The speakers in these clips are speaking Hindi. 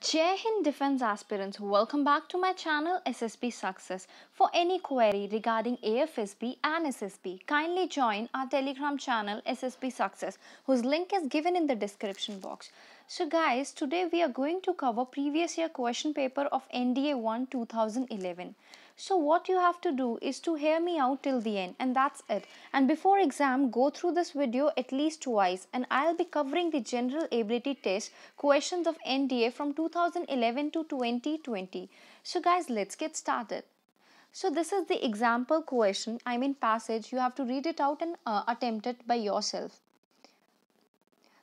Jai Hind Defense aspirants, welcome back to my channel SSB Success. For any query regarding AFSB and SSB, kindly join our Telegram channel SSB Success, whose link is given in the description box. So guys, today we are going to cover previous year question paper of NDA 1 2011. So what you have to do is to hear me out till the end and that's it. And before exam, go through this video at least twice and I'll be covering the general ability test questions of NDA from 2011 to 2020. So guys, let's get started. So this is the example question, I mean passage, you have to read it out and uh, attempt it by yourself.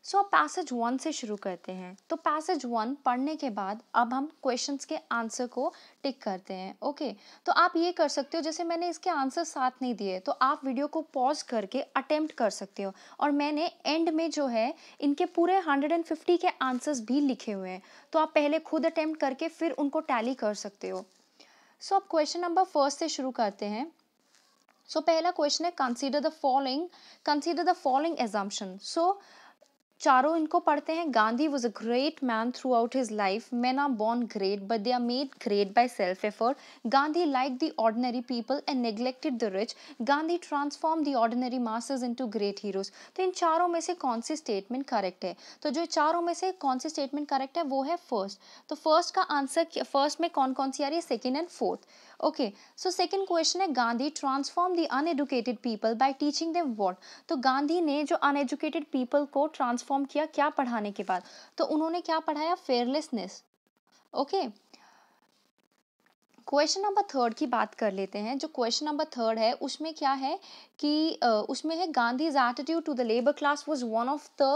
So so, passage one से शुरू करते हैं तो पैसेज वन पढ़ने के बाद अब हम क्वेश्चंस के आंसर को टिक करते हैं ओके okay, तो आप ये कर सकते हो जैसे मैंने इसके आंसर साथ नहीं दिए तो आप वीडियो को पॉज करके अटेम्प्ट कर सकते हो और मैंने एंड में जो है इनके पूरे हंड्रेड एंड फिफ्टी के आंसर्स भी लिखे हुए हैं तो आप पहले खुद अटेम्प्ट करके फिर उनको टैली कर सकते हो सो so, आप क्वेश्चन नंबर फर्स्ट से शुरू करते हैं सो so, पहला क्वेश्चन है consider the following consider the following examples so चारों इनको पढ़ते हैं Gandhi was a great man throughout his life man are born great but they are made great by self effort Gandhi like the ordinary people and neglected the rich Gandhi transform the ordinary into great heroes तो इन चारों में से कौन सी स्टेटमेंट करेक्ट है तो जो चारों में से कौन सी स्टेटमेंट करेक्ट है वो है फर्स्ट तो फर्स्ट का आंसर फर्स्ट में कौन कौन सी आ रही है second and fourth okay so second question है Gandhi transform the uneducated people by teaching them what तो गांधी ने जो अनएजुकेटेड पीपल को ट्रांसफॉर्म ट्रांसफॉर्म किया क्या पढ़ाने के बाद तो उन्होंने क्या पढ़ाया fearlessness okay okay? Question number third की बात कर लेते हैं जो क्वेश्चन नंबर थर्ड है उसमें क्या है कि उसमें है Gandhi attitude to the labour class was one of the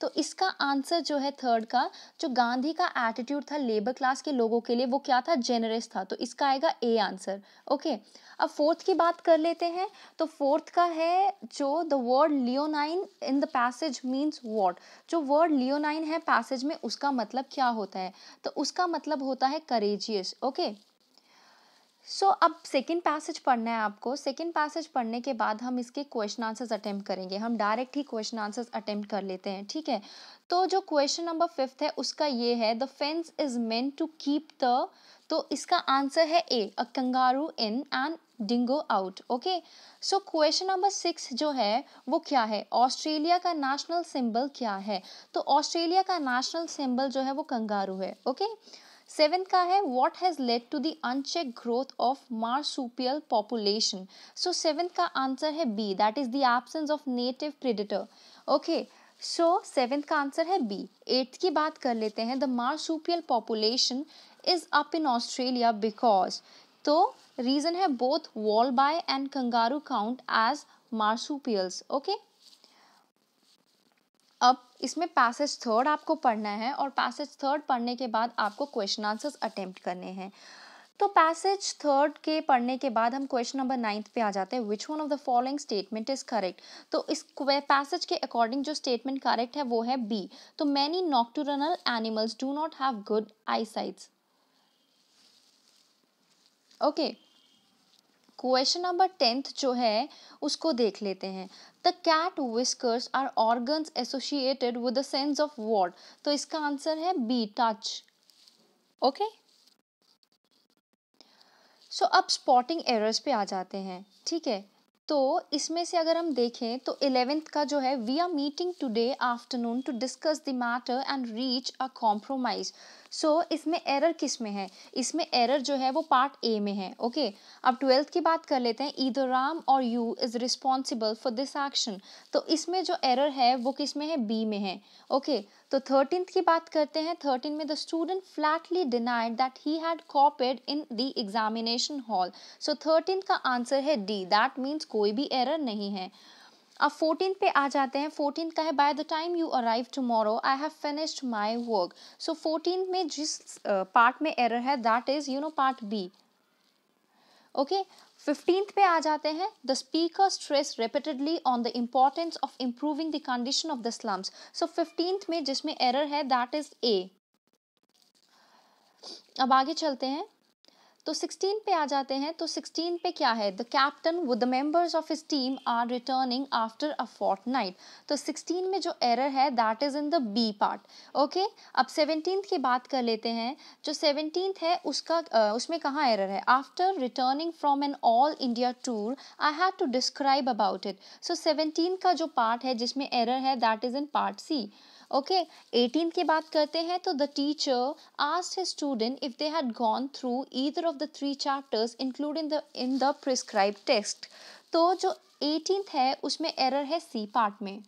तो इसका आंसर जो है थर्ड का जो गांधी का एटीट्यूड था लेबर क्लास के लोगों के लिए वो क्या था जेनरस था तो इसका आएगा ए आंसर ओके अब फोर्थ की बात कर लेते हैं तो फोर्थ का है जो the word leonine in the passage means what जो वर्ड लियोनाइन है पैसेज में उसका मतलब क्या होता है तो उसका मतलब होता है courageous okay okay? So so, अब सेकेंड पैसेज पढ़ना है आपको सेकेंड पैसेज पढ़ने के बाद हम इसके क्वेश्चन आंसर्स अटेम्प्ट करेंगे हम डायरेक्ट ही क्वेश्चन आंसर्स अटेम्प्ट कर लेते हैं ठीक है तो जो क्वेश्चन नंबर फिफ्थ है उसका ये है the fence is meant to keep the तो इसका आंसर है A a kangaroo in and dingo out okay so question number six जो है वो क्या है ऑस्ट्रेलिया का नेशनल सिंबल क्या है तो ऑस्ट्रेलिया का नेशनल सिंबल जो है वो कंगारू है ओके okay? सेवेंथ का है what has led to the unchecked growth of marsupial population so seventh का आंसर है B that is the absence of native predator okay so seventh का आंसर है बी एट्थ की बात कर लेते हैं the marsupial population is up in Australia because तो रीज़न है both wallaby and kangaroo count as marsupials okay इसमें पैसेज थर्ड आपको पढ़ना है और पैसेज थर्ड पढ़ने के बाद आपको क्वेश्चन आंसर्स अटेम्प्ट करने हैं तो पैसेज थर्ड के पढ़ने के बाद हम क्वेश्चन नंबर नाइन्थ पे आ जाते हैं which one of the following statement is correct तो इस पैसेज के अकॉर्डिंग जो स्टेटमेंट करेक्ट है वो है बी तो many nocturnal animals do not have good eyesights okay question number tenth जो है उसको देख लेते हैं the cat whiskers are organs associated with the sense of what तो इसका आंसर है बी टच ओके सो अब स्पॉटिंग एरर्स पे आ जाते हैं ठीक है तो इसमें से अगर हम देखें तो इलेवेंथ का जो है we are meeting today afternoon to discuss the matter and reach a compromise so so, इसमें एरर किस में है इसमें एरर जो है वो पार्ट ए में है ओके okay? अब ट्वेल्थ की बात कर लेते हैं either Ram or you is responsible for this action तो इसमें जो एरर है वो किस में है बी में है ओके okay? तो थर्टीन की बात करते हैं थर्टीन में the student flatly denied that he had copied in the examination hall so thirteen का आंसर है डी दैट मीन्स कोई भी एरर नहीं है अब फोर्टीन पे आ जाते हैं फोर्टीन का है by the time you arrive tomorrow I have finished my work so fourteen में जिस पार्ट uh, में एरर है that is you know part B okay fifteen पे आ जाते हैं the speaker stress repeatedly on the importance of improving the condition of the slums so fifteen में जिसमें एरर है दैट इज़ ए अब आगे चलते हैं तो 16 पे आ जाते हैं तो 16 पे क्या है the captain the members of his team are returning after a fortnight तो 16 में जो एरर है that is in the B part okay अब सेवनटीन की बात कर लेते हैं जो सेवनटीन है उसका उसमें कहाँ एरर है after returning from an all India tour I had to describe about it so seventeen का जो पार्ट है जिसमें एरर है that is in part C okay eighteen की बात करते हैं तो the teacher asked his student if they had gone through either of the three chapters include in the in the prescribe test तो जो एटीन है उसमें एरर है सी पार्ट में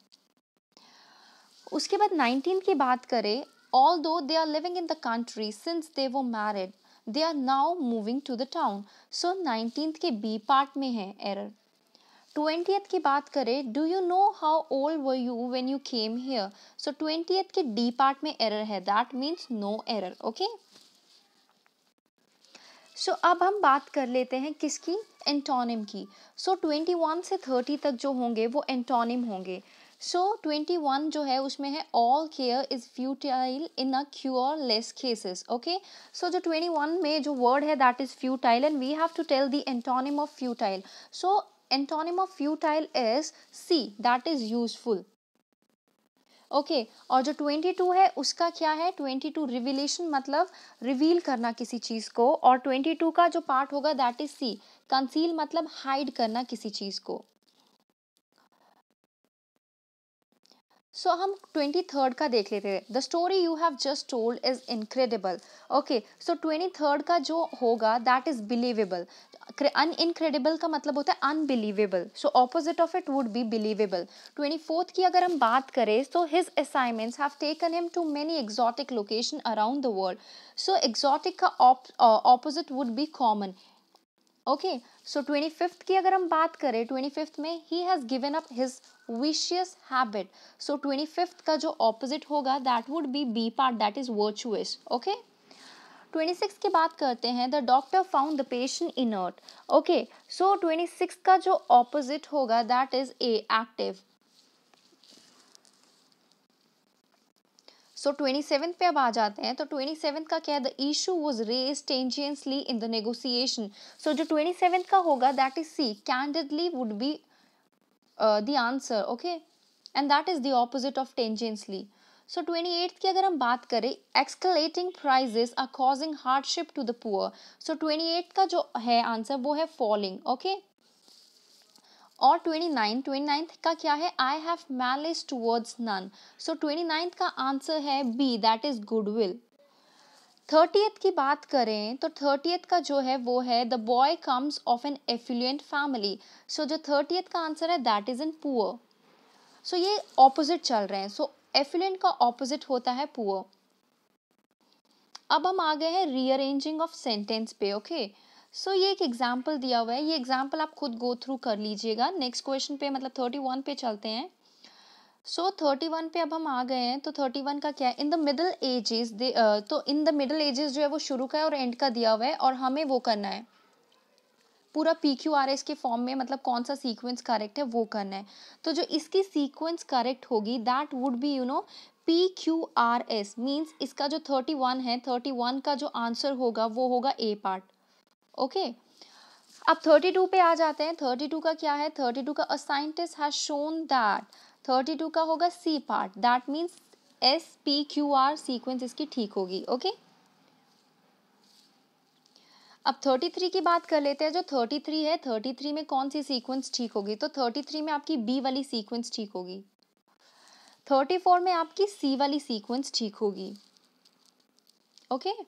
उसके बाद नाइनटीन की बात करें although they are living in the country since they were married they are now moving to the town so nineteen के बी पार्ट में है एरर ट्वेंटियथ की बात करें do you know how old were you when you came here so twentieth के डी पार्ट में एरर है that means no error okay so अब हम बात कर लेते हैं किसकी एंटोनिम की सो ट्वेंटी वन से थर्टी तक जो होंगे वो एंटोनिम होंगे सो ट्वेंटी वन जो है उसमें है all care is futile in a cureless cases okay so जो ट्वेंटी वन में जो वर्ड है that is futile and we have to tell the antonym of futile so antonym of futile is C that is useful okay okay, और जो ट्वेंटी टू है उसका क्या है ट्वेंटी टू रिविलेशन मतलब रिवील करना किसी चीज़ को और ट्वेंटी टू का जो पार्ट होगा दैट इज सी कंसील मतलब हाइड करना किसी चीज़ को सो so, हम ट्वेंटी थर्ड का देख लेते हैं the story you have just told is incredible okay so twenty third का जो होगा that is believable and incredible का मतलब होता है unbelievable so opposite of it would be believable twenty fourth की अगर हम बात करें तो his assignments have taken him to many exotic location around the world so exotic का opposite would be common okay so twenty fifth की अगर हम बात करें ट्वेंटी फिफ्थ में he has given up his vicious habit so twenty fifth का जो ऑपोजिट होगा that would be B part that is virtuous okay 26 की बात करते हैं the doctor found the patient inert okay so 26 का जो ऑपोजिट होगा that is A active so twenty seven पे अब आ जाते हैं तो ट्वेंटी सेवन का क्या है the issue was raise tendentiously in the negotiation so जो ट्वेंटी सेवन का होगा that is C candidly would be the answer okay and that is the opposite of tendentiously so twenty eighth की अगर हम बात करें escalating prices are causing hardship to the poor so twenty eight का जो है आंसर वो है फॉलिंग ओके और ट्वेंटी नाइन ट्वेंटी नाइन्थ का क्या है I have malice towards none so twenty ninth का आंसर है B that is good goodwill thirtieth की बात करें तो थर्टीथ का जो है वो है the boy comes of an affluent family so जो थर्टीथ का आंसर है that is in poor so ये ऑपोजिट चल रहे हैं सो एफिलेंट का ऑपोजिट होता है पुअर अब हम आ गए हैं रीअरेंजिंग ऑफ सेंटेंस पे ओके सो ये एक एग्जाम्पल दिया हुआ है ये एग्जाम्पल आप खुद गो थ्रू कर लीजिएगा नेक्स्ट क्वेश्चन पे मतलब थर्टी वन पे चलते हैं सो थर्टी वन पे अब हम आ गए हैं तो थर्टी वन का क्या है in the middle ages they though in the middle edges जो है वो शुरू का है और एंड का दिया हुआ है और हमें वो करना है पूरा पी क्यू आर एस के फॉर्म में मतलब कौन सा सीक्वेंस करेक्ट है वो करना है तो जो इसकी सीक्वेंस करेक्ट होगी that would be you know P Q R S means इसका जो थर्टी वन है थर्टी वन का जो आंसर होगा वो होगा ए पार्ट ओके अब थर्टी टू पे आ जाते हैं थर्टी टू का क्या है थर्टी टू का a scientist has shown that thirty two का होगा C part that means S P Q R sequence इसकी ठीक होगी ओके okay? अब 33 की बात कर लेते हैं जो 33 है 33 में कौन सी सीक्वेंस ठीक होगी तो 33 में आपकी बी वाली सीक्वेंस ठीक होगी 34 में आपकी सी वाली सीक्वेंस ठीक होगी ओके okay?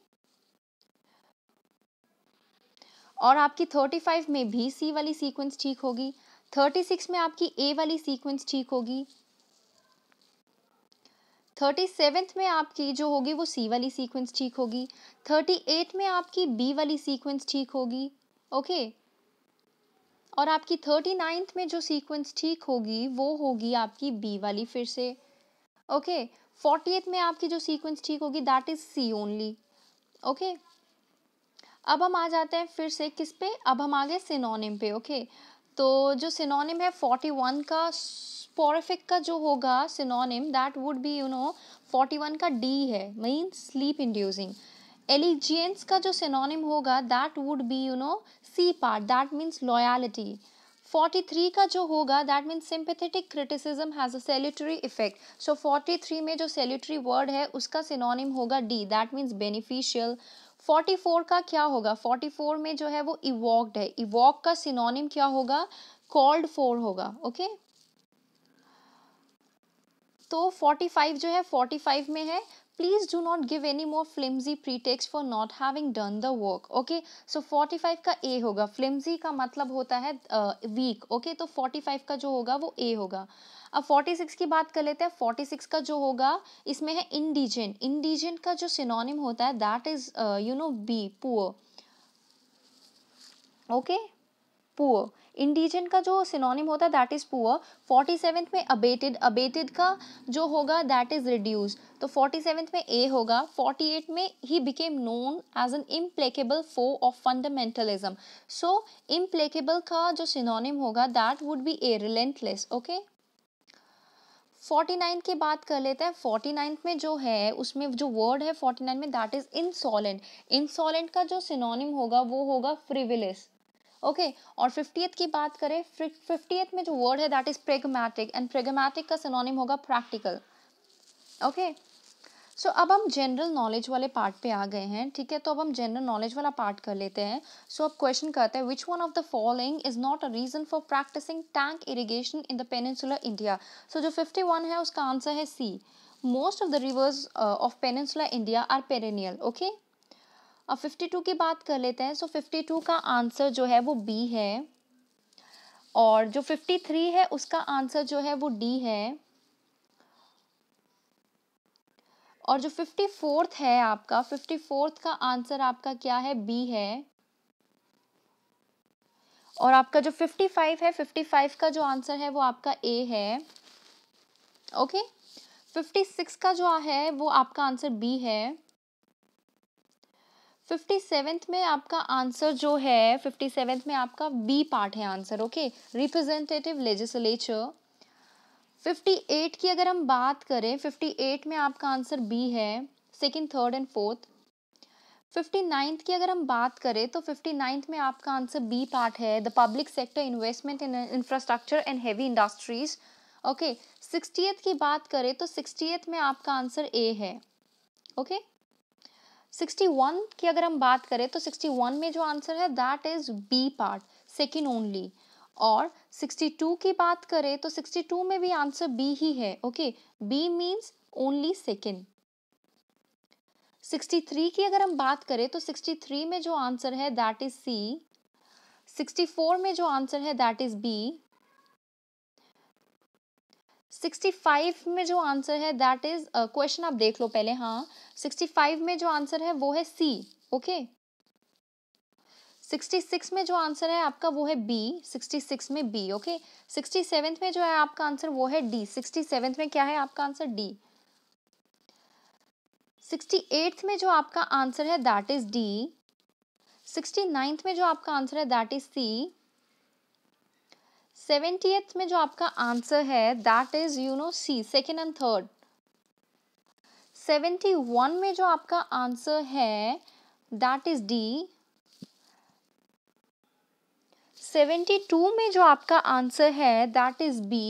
और आपकी 35 में भी सी वाली सीक्वेंस ठीक होगी 36 में आपकी ए वाली सीक्वेंस ठीक होगी थर्टी सेवेंथ में आपकी जो होगी वो सी वाली सीक्वेंस ठीक होगी थर्टी एट में आपकी बी वाली सीक्वेंस ठीक होगी ओके और आपकी थर्टी नाइन्थ में जो सीक्वेंस ठीक होगी वो होगी आपकी बी वाली फिर से ओके फोर्टी एथ में आपकी जो सीक्वेंस ठीक होगी that is C only okay अब हम आ जाते हैं फिर से किस पे अब हम आ गए सिनोनिम पे ओके okay? तो जो सिनोनिम है फोर्टी वन का स्पोरफिक का जो होगा synonym that would be you know forty one का डी है मीन स्लीप इंड्यूसिंग एलिजियंस का जो सिनोनिम होगा that would be you know C part that means loyalty forty three का जो होगा that means sympathetic criticism has a salutary effect so forty three में जो सेल्यूटरी वर्ड है उसका सिनोनिम होगा D that means beneficial forty four का क्या होगा फोर्टी फोर में जो है वो इवॉक्ड है इवॉक का सिनोनिम क्या होगा कॉल्ड फोर होगा ओके okay? तो 45 जो है 45 में है please do not give any more flimsy pretext for not having done the work okay so 45 का ए होगा फ्लिम्जी का मतलब होता है वीक uh, ओके okay? तो 45 का जो होगा वो ए होगा अब 46 की बात कर लेते हैं 46 का जो होगा इसमें है इंडिजेंट इंडिजेंट का जो सिनोनिम होता है that is you know B poor okay poor indigent का जो सिनोनिम होता है that is poor forty seventh में अबेटेड अबेटेड का जो होगा दैट इज़ रिड्यूस तो फोर्टी सेवेंथ में ए होगा फोर्टी एट में he became known as an implacable foe of fundamentalism so implacable का जो सिनोनिम होगा that would be A relentless okay forty ninth की बात कर लेते हैं फोर्टी नाइन्थ में जो है उसमें जो वर्ड है फोर्टी नाइन में दैट इज़ इंसॉलेंट इंसॉलेंट का जो सिनोनिम होगा वो होगा फ्रिविलिस ओके okay, और फिफ्टीथ की बात करें फिफ्टीथ में जो वर्ड है that is pragmatic and pragmatic का सिनोनिम होगा प्रैक्टिकल ओके सो अब हम जनरल नॉलेज वाले पार्ट पे आ गए हैं ठीक है तो अब हम जनरल नॉलेज वाला पार्ट कर लेते हैं सो so, अब क्वेश्चन करते हैं which one of the following is not a reason for practising tank irrigation in the peninsular India so जो फिफ्टी वन है उसका आंसर है C most of the rivers of peninsular India are perennial okay अब 52 की बात कर लेते हैं सो so 52 का आंसर जो है वो बी है और जो 53 है उसका आंसर जो है वो डी है और जो फिफ्टी फोर्थ है आपका फिफ्टी फोर्थ का आंसर आपका क्या है बी है और आपका जो फिफ्टी फाइव है फिफ्टी फाइव का जो आंसर है वो आपका ए है ओके फिफ्टी सिक्स का जो है वो आपका आंसर बी है फिफ्टी सेवेंथ में आपका आंसर जो है फिफ्टी सेवेंथ में आपका बी पार्ट है answer okay representative legislature fifty eight की अगर हम बात करें फिफ्टी एट में आपका आंसर बी है second third and fourth fifty ninth की अगर हम बात करें तो फिफ्टी नाइन्थ में आपका आंसर बी पार्ट है the public sector investment in infrastructure and heavy industries okay sixtieth की बात करें तो सिक्सटीथ में आपका आंसर ए है ओके okay? 61 की अगर हम बात करें तो 61 में जो आंसर है that is B part second only और 62 की बात करें तो 62 में भी आंसर बी ही है okay B means only second 63 की अगर हम बात करें तो 63 में जो आंसर है दैट इज सी 64 में जो आंसर है that is B sixty five में जो आंसर है दैट इज क्वेश्चन आप देख लो पहले हाँ सिक्सटी फाइव में जो आंसर है वो है सी ओके सिक्सटी सिक्स में जो आंसर है आपका वो है बी सिक्सटी सिक्स में बी ओके सिक्सटी सेवन में जो है आपका आंसर वो है डी सिक्सटी सेवन में क्या है आपका आंसर डी सिक्सटी एट्थ में जो आपका आंसर है that is D sixty ninth में जो आपका आंसर है दैट इज सी एथ में जो आपका आंसर है that is you know C second and third seventy one में जो आपका आंसर है that is D seventy two में जो आपका आंसर है that is B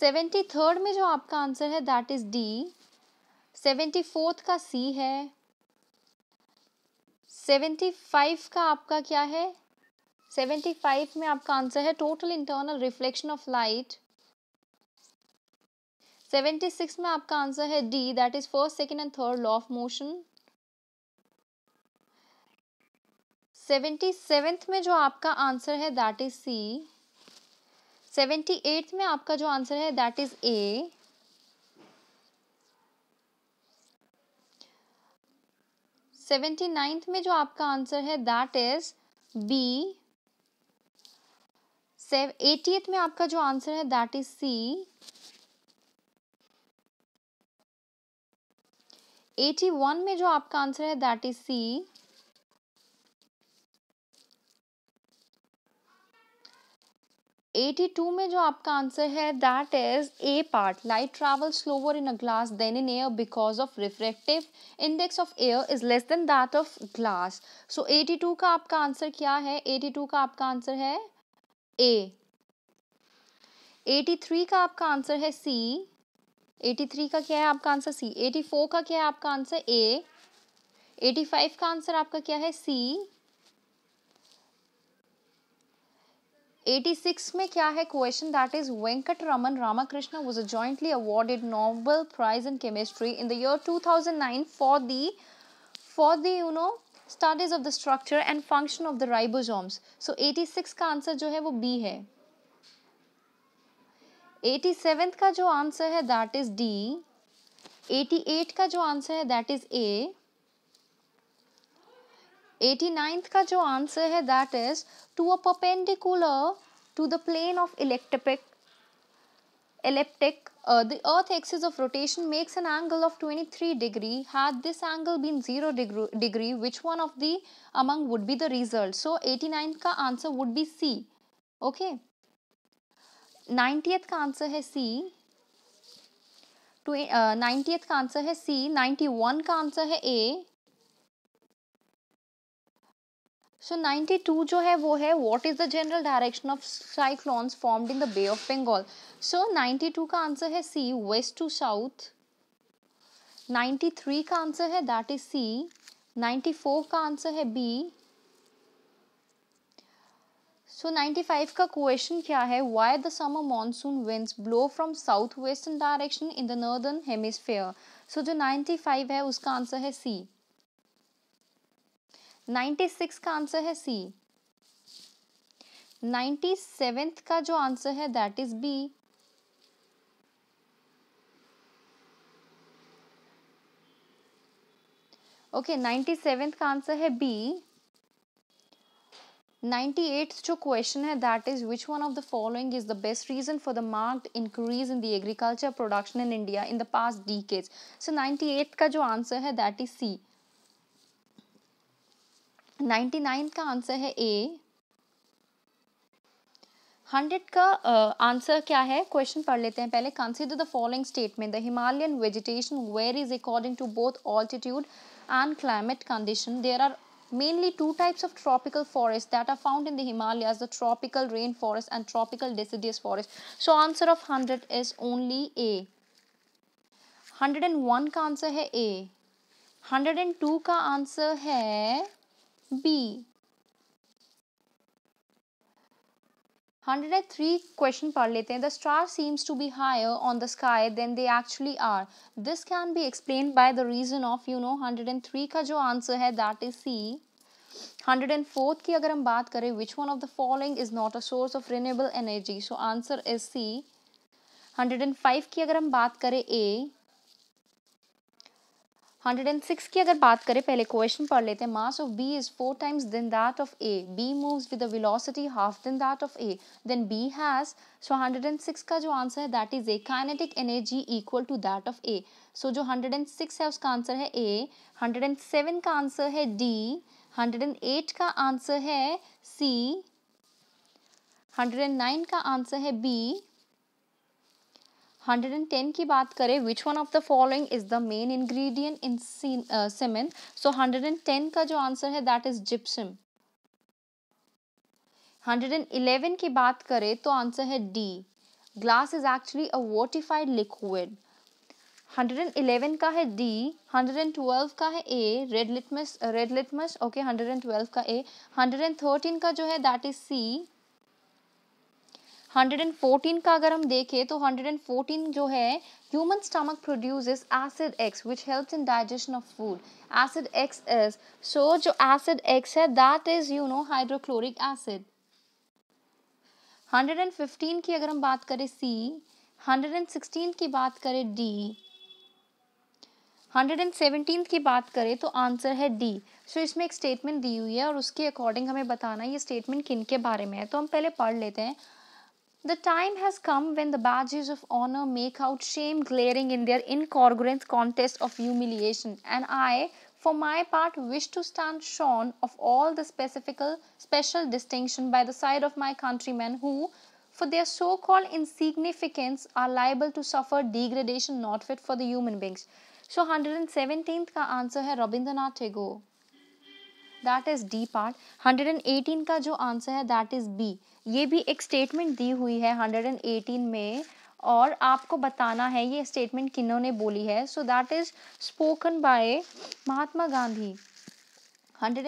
seventy third में जो आपका आंसर है that is D seventy fourth का सी है सेवेंटी फाइव का आपका क्या है सेवेंटी फाइव में आपका आंसर है total internal reflection of light seventy six में आपका आंसर है D that is first second and third law of motion seventy seventh में जो आपका आंसर है that is C seventy eight में आपका जो आंसर है that is A seventy ninth में जो आपका आंसर है दैट इज बी सेव एटीएथ में आपका जो आंसर है that is C eighty one में जो आपका आंसर है that is C eighty two में जो आपका आंसर है that is A part light travel slower in a glass than in air because of refractive index of air is less than that of glass so eighty two का आपका आंसर क्या है एटी टू का आपका आंसर है ए थ्री का आपका आंसर है सी एटी थ्री का क्या है आपका आंसर सी फोर का क्या है आपका आंसर ए फाइव का आंसर आपका क्या है सी एटी सिक्स में क्या है question that is Venkat Raman Ramakrishna was a jointly awarded Nobel prize in chemistry in the year nine for the for the you know studies of the structure and function of the ribosomes so 86 का आंसर जो है वो बी है 87 का जो आंसर है दैट इज डी 88 का जो आंसर है दैट इज ए 89th का जो आंसर है that is two a perpendicular to the plane of electric elliptic uh, the earth axis of rotation makes an angle of 23 degree had this angle been 0 degree, degree which one of the among would be the result so 89th ka answer would be C okay 90th ka answer hai C ninetieth का आंसर है सी नाइन्टी वन का आंसर है A, सो टू जो है वो है what is the general direction of cyclones formed in the Bay of Bengal so two का आंसर है C west to south three का आंसर है that is C ninety four का आंसर है बी सो नाइन्टी फाइव का क्वेश्चन क्या है why the summer monsoon winds blow from south western direction in the northern hemisphere so जो फाइव है उसका आंसर है सी नाइन्टी सिक्स का आंसर है सी नाइन्टी सेवेंथ का जो आंसर है that is B okay ninety seventh का आंसर है बी नाइन्टी एट जो क्वेश्चन है that is which one of the following is the best reason for the marked increase in the agriculture production in India in the past D so ninety eighth का जो आंसर है that is C ninety nine का आंसर है ए हंड्रेड का आंसर uh, क्या है क्वेश्चन पढ़ लेते हैं पहले consider the following statement the Himalayan vegetation where is according to both altitude and climate condition there are mainly two types of tropical forest that are found in the Himalaya the tropical rain forest and tropical deciduous forest so answer of hundred is only A hundred and one का आंसर है ए हंड्रेड एंड टू का आंसर है B hundred and three question पढ़ लेते हैं the star seems to be higher on the sky than they actually are this can be explain by the reason of you know hundred and three का जो आंसर है that is C hundred and fourth की अगर हम बात करें which one of the following is not a source of renewable energy so answer is C hundred and five की अगर हम बात करें ए हंड्रेड एंड सिक्स की अगर बात करें पहले क्वेश्चन पढ़ लेते हैं mass of B is four times than that of A B moves with a velocity half than that of A then B has so hundred and six का जो आंसर है that is A kinetic energy equal to that of A so जो हंड्रेड एंड सिक्स है उसका आंसर है ए हंड्रेड एंड सेवन का आंसर है डी हंड्रेड एंड एट का आंसर है सी हंड्रेड एंड नाइन का आंसर है बी 110 की बात करें which one of the following is the main ingredient in cement so 110 का जो आंसर है दैट इज जिप्सम 111 की बात करें तो आंसर है D glass is actually a vitrified liquid 111 का है डी 112 का है A red litmus red litmus okay 112 का ए 113 का जो है दैट इज सी 114 का अगर हम देखें तो 114 जो है human stomach produces acid X which helps in digestion of food acid X is so जो एसिड एक्स है that is you know hydrochloric acid 115 की अगर हम बात करें सी 116 की बात करें डी 117 की बात करें तो आंसर है डी सो so, इसमें एक स्टेटमेंट दी हुई है और उसके अकॉर्डिंग हमें बताना है ये स्टेटमेंट किन के बारे में है तो हम पहले पढ़ लेते हैं The time has come when the badges of honor make out shame glaring in their incongruent contest of humiliation, and I, for my part, wish to stand shorn of all the specifical, special distinction by the side of my countrymen who, for their so called insignificance, are liable to suffer degradation not fit for the human beings. So, 117th का answer है Rabindranath Tagore that is D part 118 का जो आंसर है दैट ये भी एक स्टेटमेंट दी हुई है 118 में और आपको बताना है ये स्टेटमेंट किन्होंने बोली है so that is spoken by Mahatma Gandhi hundred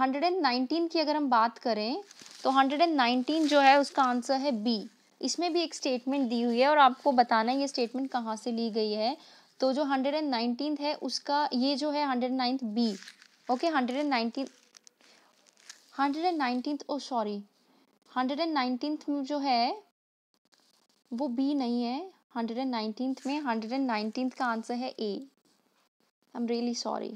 hundred and nineteen की अगर हम बात करें तो हंड्रेड एंड नाइनटीन जो है उसका आंसर है बी इसमें भी एक स्टेटमेंट दी हुई है और आपको बताना है ये स्टेटमेंट कहाँ से ली गई है तो जो हंड्रेड एंड नाइनटीन है उसका ये जो है hundred ninth B okay hundred and nineteen hundred and nineteen oh sorry hundred and nineteenth जो है वो बी नहीं है हंड्रेड एंड नाइनटीन्थ में हंड्रेड एंड नाइनटीन्थ का आंसर है A I am really sorry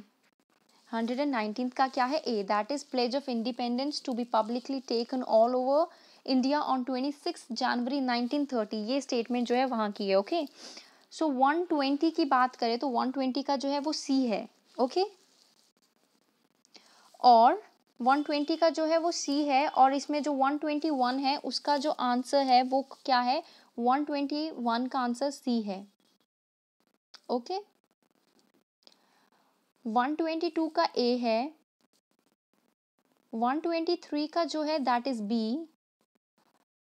hundred and nineteenth का क्या है A that is pledge of independence to be publicly taken all over India on twenty six January nineteen thirty ये स्टेटमेंट जो है वहाँ की है ओके सो वन ट्वेंटी की बात करें तो वन ट्वेंटी का जो है वो सी है ओके okay? और 120 का जो है वो सी है और इसमें जो 121 है उसका जो आंसर है वो क्या है 121 का आंसर सी है ओके okay? 122 का ए है 123 का जो है दैट इज़ बी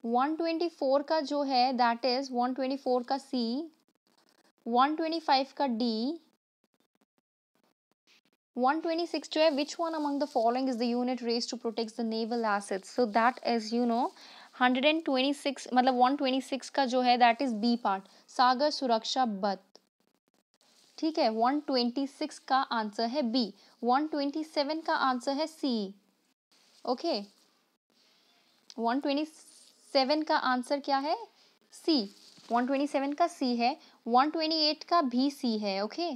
124 का जो है दैट इज़ 124 का सी 125 का डी 126 जो है which one among the following is the unit raised to protect the naval assets so that is you know 126 मतलब 126 ka jo hai that is B part sagar suraksha बल ठीक है 126 का आंसर है बी 127 का आंसर है सी ओके okay. 127 का आंसर क्या है सी 127 का सी है 128 का भी सी है okay okay?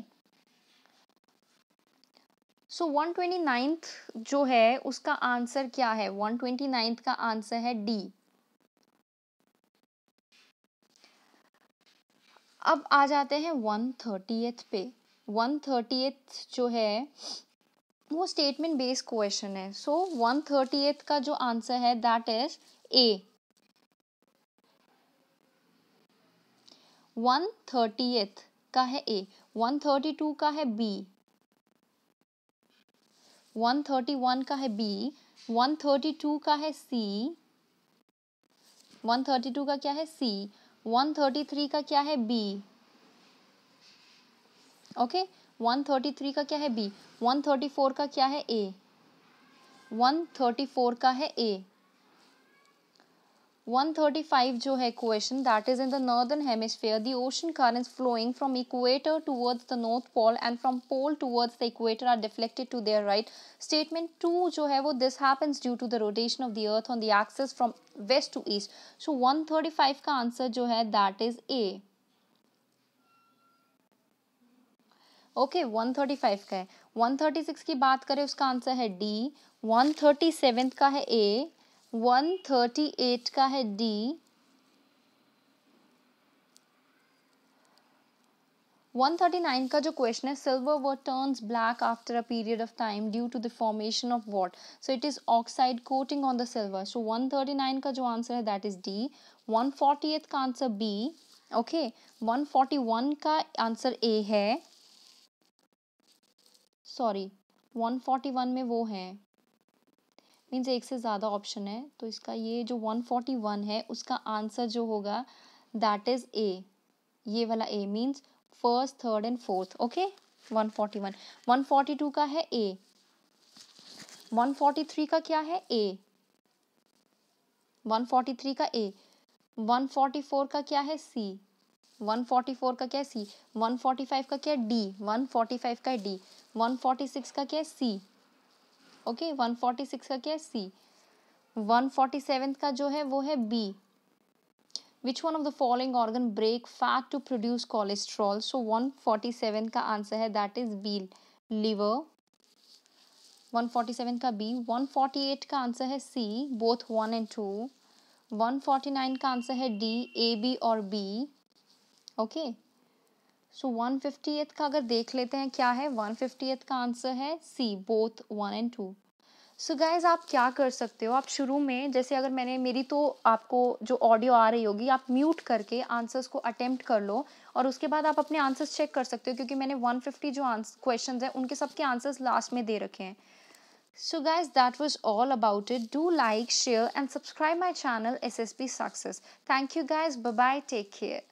So one twenty ninth जो है उसका आंसर क्या है वन ट्वेंटी नाइन्थ का आंसर है डी अब आ जाते हैं वन थर्टीएथ पे वन थर्टीएथ जो है वो स्टेटमेंट बेस्ड क्वेश्चन है सो वन एथ का जो आंसर है that is A one thirtieth का है ए वन थर्टी टू का है बी वन थर्टी वन का है बी वन थर्टी टू का है सी वन थर्टी टू का क्या है सी वन थर्टी थ्री का क्या है B okay one thirty three का क्या है बी वन थर्टी फोर का क्या है ए वन थर्टी फोर का है ए 135 जो है question that is in the northern hemisphere the ocean currents flowing from equator towards the north pole and from pole towards the equator are deflected to their right statement two जो है वो this happens due to the rotation of the earth on the axis from west to east so 135 का आंसर जो है दैट इज ए ओके 135 का है 136 की बात करें उसका आंसर है डी वन थर्टी सेवेंथ का है ए वन थर्टी एट का है डी वन थर्टी नाइन का जो क्वेश्चन है सिल्वर वो turns black after a period of time due to the formation of what so it is oxide coating on the silver so one thirty nine का जो आंसर है that is D one fortieth का answer B okay one forty one का आंसर ए है सॉरी वन फोर्टी वन में वो है मीन्स एक से ज़्यादा ऑप्शन है तो इसका ये जो वन फोर्टी वन है उसका आंसर जो होगा दैट इज़ ए ये वाला A means first third and fourth okay one forty one one forty two का है ए वन फोर्टी थ्री का क्या है ए वन फोर्टी थ्री का ए वन फोर्टी फोर का क्या है सी वन फोर्टी फोर का क्या है सी वन फोर्टी फाइव का क्या है डी वन फोर्टी फाइव का है डी वन फोर्टी सिक्स का क्या है C okay one forty six का क्या है सी वन फोर्टी सेवन का जो है वो है B which one of the following organ break fat to produce cholesterol so one forty seven का आंसर है that is B liver one forty seven का बी वन फोर्टी एट का आंसर है C both one and two one forty nine का आंसर है डी ए बी और B okay so one fifty का अगर देख लेते हैं क्या है वन फिफ्टी का आंसर है C both one and two so guys आप क्या कर सकते हो आप शुरू में जैसे अगर मैंने मेरी तो आपको जो ऑडियो आ रही होगी आप म्यूट करके आंसर्स को अटेम्प्ट कर लो और उसके बाद आप अपने आंसर्स चेक कर सकते हो क्योंकि मैंने 150 जो क्वेश्चन हैं उनके सबके आंसर्स लास्ट में दे रखे हैं so guys that was all about it do like share and subscribe my channel S S Success. Success thank you guys bye take care